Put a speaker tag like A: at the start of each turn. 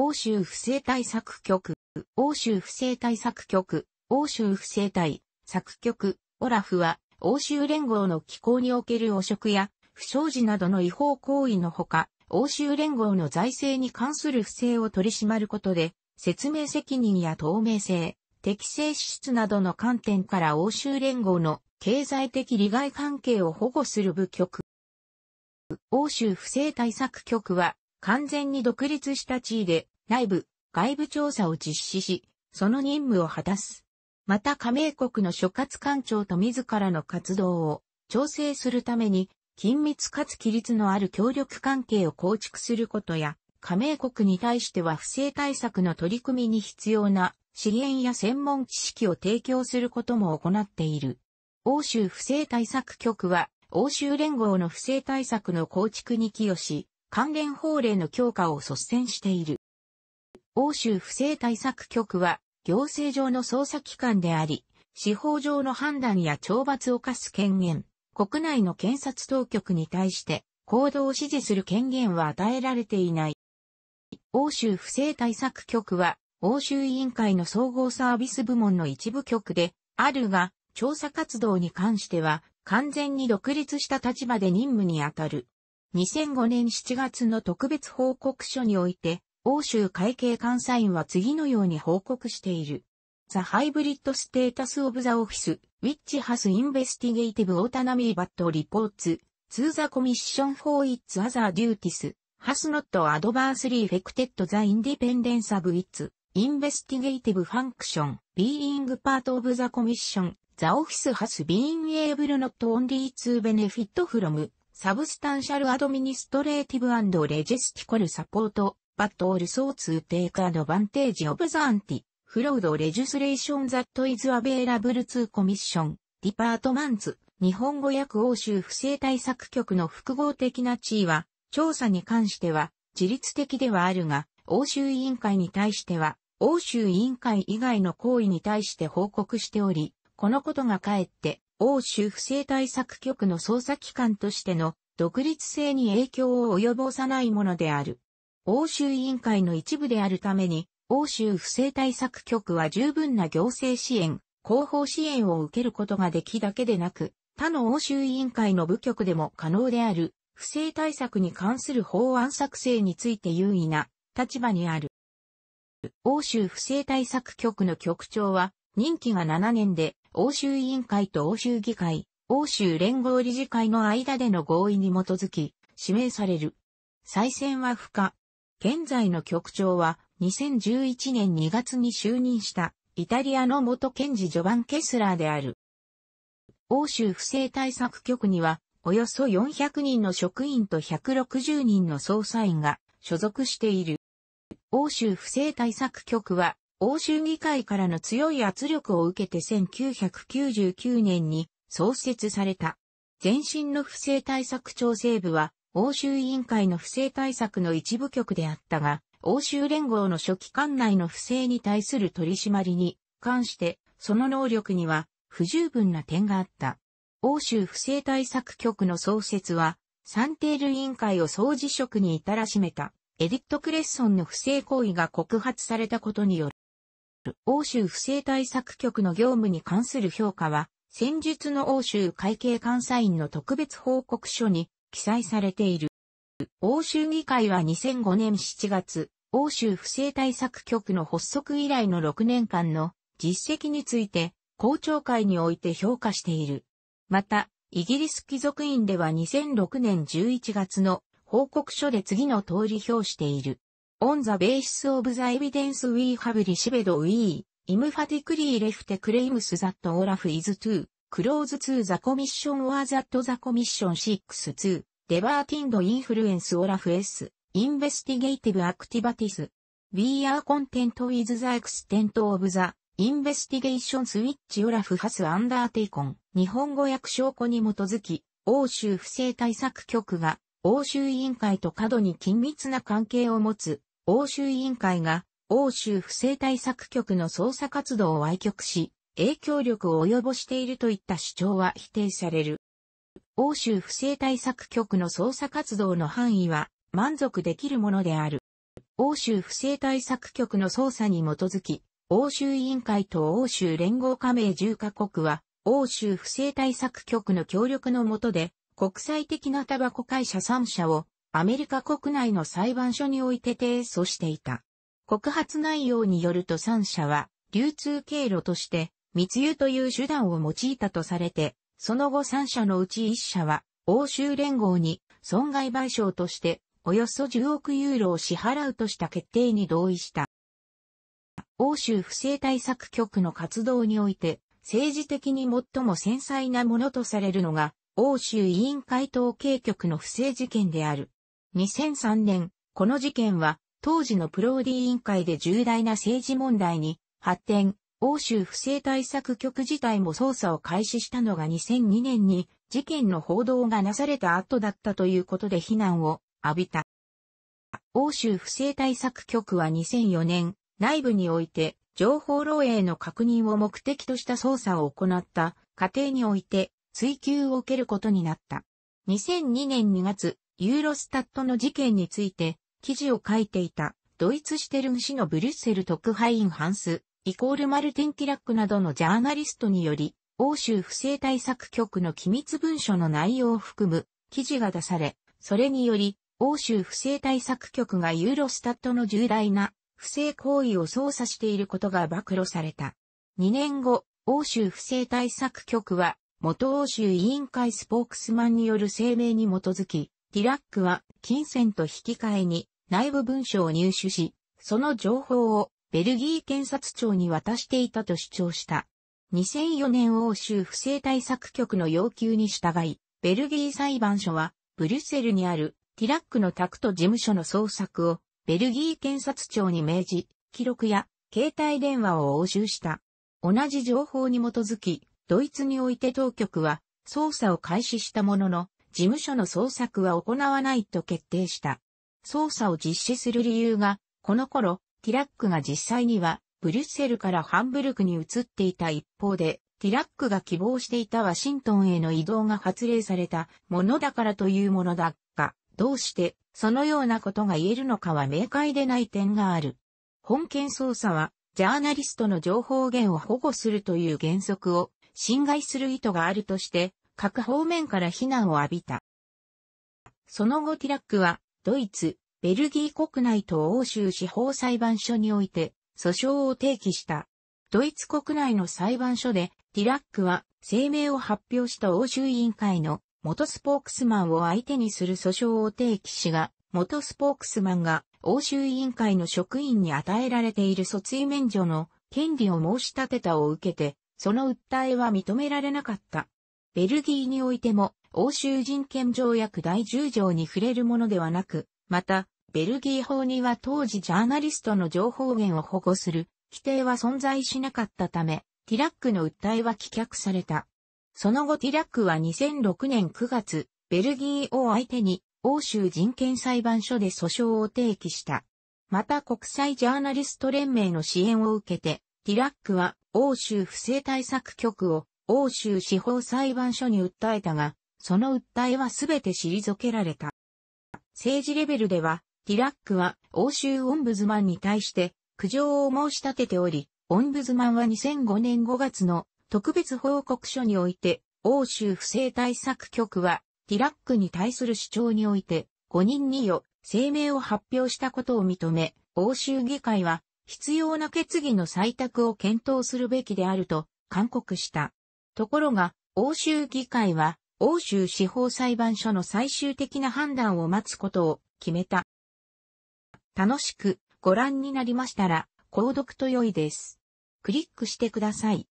A: 欧州不正対策局、欧州不正対策局、欧州不正対策局、オラフは、欧州連合の機構における汚職や、不祥事などの違法行為のほか、欧州連合の財政に関する不正を取り締まることで、説明責任や透明性、適正支出などの観点から欧州連合の経済的利害関係を保護する部局。欧州不正対策局は完全に独立した地位で内部、外部調査を実施し、その任務を果たす。また加盟国の諸葛官庁と自らの活動を調整するために、緊密かつ規律のある協力関係を構築することや、加盟国に対しては不正対策の取り組みに必要な資源や専門知識を提供することも行っている。欧州不正対策局は、欧州連合の不正対策の構築に寄与し、関連法令の強化を率先している。欧州不正対策局は、行政上の捜査機関であり、司法上の判断や懲罰を課す権限、国内の検察当局に対して行動を指示する権限は与えられていない。欧州不正対策局は、欧州委員会の総合サービス部門の一部局で、あるが、調査活動に関しては、完全に独立した立場で任務に当たる。2005年7月の特別報告書において、欧州会計監査院は次のように報告している。The Hybrid Status of the Office, which has investigative autonomy but reports to the Commission for its other duties, has not adversely affected the independence of its investigative function, being part of the Commission. The office has been able not only to benefit from サブスタンシャルアドミニストレーティブレジェスティコルサポート、バットオルソーツーテイクアドバンテージオブザアンティ、フロードレジュスレーションザットイズアベーラブルツーコミッション、ディパートマンツ、日本語訳欧州不正対策局の複合的な地位は、調査に関しては、自律的ではあるが、欧州委員会に対しては、欧州委員会以外の行為に対して報告しており、このことがかえって欧州不正対策局の捜査機関としての独立性に影響を及ぼさないものである。欧州委員会の一部であるために、欧州不正対策局は十分な行政支援、広報支援を受けることができだけでなく、他の欧州委員会の部局でも可能である、不正対策に関する法案作成について優位な立場にある。欧州不正対策局の局長は、任期が7年で、欧州委員会と欧州議会、欧州連合理事会の間での合意に基づき、指名される。再選は不可。現在の局長は、2011年2月に就任した、イタリアの元検事ジョバン・ケスラーである。欧州不正対策局には、およそ400人の職員と160人の捜査員が所属している。欧州不正対策局は欧州議会からの強い圧力を受けて1999年に創設された。前身の不正対策調整部は、欧州委員会の不正対策の一部局であったが、欧州連合の初期管内の不正に対する取り締まりに関して、その能力には不十分な点があった。欧州不正対策局の創設は、サンテール委員会を総辞職に至らしめた、エディット・クレッソンの不正行為が告発されたことによる。欧州不正対策局の業務に関する評価は、戦術の欧州会計監査院の特別報告書に記載されている。欧州議会は2005年7月、欧州不正対策局の発足以来の6年間の実績について、公聴会において評価している。また、イギリス貴族院では2006年11月の報告書で次の通り評している。on the basis of the evidence we have received we, emphatically left claims that Olaf is to, close to the commission or that the commission seeks to, divertind influence Olaf's, investigative activities. We are content with the extent of the, investigations which Olaf has undertaken. 日本語訳証拠に基づき、欧州不正対策局が、欧州委員会と過度に緊密な関係を持つ、欧州委員会が欧州不正対策局の捜査活動を歪曲し、影響力を及ぼしているといった主張は否定される。欧州不正対策局の捜査活動の範囲は満足できるものである。欧州不正対策局の捜査に基づき、欧州委員会と欧州連合加盟10カ国は、欧州不正対策局の協力のもとで、国際的なタバコ会社3社をアメリカ国内の裁判所において提訴していた。告発内容によると3社は、流通経路として、密輸という手段を用いたとされて、その後3社のうち1社は、欧州連合に損害賠償として、およそ10億ユーロを支払うとした決定に同意した。欧州不正対策局の活動において、政治的に最も繊細なものとされるのが、欧州委員会統計局の不正事件である。2003年、この事件は、当時のプローディ委員会で重大な政治問題に発展、欧州不正対策局自体も捜査を開始したのが2002年に事件の報道がなされた後だったということで非難を浴びた。欧州不正対策局は2004年、内部において情報漏洩の確認を目的とした捜査を行った過程において追及を受けることになった。2002年2月、ユーロスタットの事件について記事を書いていたドイツシテルン市のブリュッセル特派員ハンス、イコールマルテン・キラックなどのジャーナリストにより、欧州不正対策局の機密文書の内容を含む記事が出され、それにより、欧州不正対策局がユーロスタットの重大な不正行為を捜査していることが暴露された。2年後、欧州不正対策局は、元欧州委員会スポークスマンによる声明に基づき、ティラックは金銭と引き換えに内部文書を入手し、その情報をベルギー検察庁に渡していたと主張した。2004年欧州不正対策局の要求に従い、ベルギー裁判所はブリュッセルにあるティラックの宅と事務所の捜索をベルギー検察庁に命じ、記録や携帯電話を押収した。同じ情報に基づき、ドイツにおいて当局は捜査を開始したものの、事務所の捜索は行わないと決定した。捜査を実施する理由が、この頃、ティラックが実際には、ブリュッセルからハンブルクに移っていた一方で、ティラックが希望していたワシントンへの移動が発令されたものだからというものだが、どうしてそのようなことが言えるのかは明快でない点がある。本件捜査は、ジャーナリストの情報源を保護するという原則を侵害する意図があるとして、各方面から非難を浴びた。その後ティラックは、ドイツ、ベルギー国内と欧州司法裁判所において、訴訟を提起した。ドイツ国内の裁判所で、ティラックは声明を発表した欧州委員会の元スポークスマンを相手にする訴訟を提起しが、元スポークスマンが欧州委員会の職員に与えられている訴追免除の権利を申し立てたを受けて、その訴えは認められなかった。ベルギーにおいても、欧州人権条約第10条に触れるものではなく、また、ベルギー法には当時ジャーナリストの情報源を保護する規定は存在しなかったため、ティラックの訴えは棄却された。その後ティラックは2006年9月、ベルギーを相手に欧州人権裁判所で訴訟を提起した。また国際ジャーナリスト連盟の支援を受けて、ティラックは欧州不正対策局を欧州司法裁判所に訴えたが、その訴えはすべて退けられた。政治レベルでは、ティラックは欧州オンブズマンに対して苦情を申し立てており、オンブズマンは2005年5月の特別報告書において、欧州不正対策局は、ティラックに対する主張において、5人によ、声明を発表したことを認め、欧州議会は、必要な決議の採択を検討するべきであると、勧告した。ところが、欧州議会は、欧州司法裁判所の最終的な判断を待つことを決めた。楽しくご覧になりましたら、購読と良いです。クリックしてください。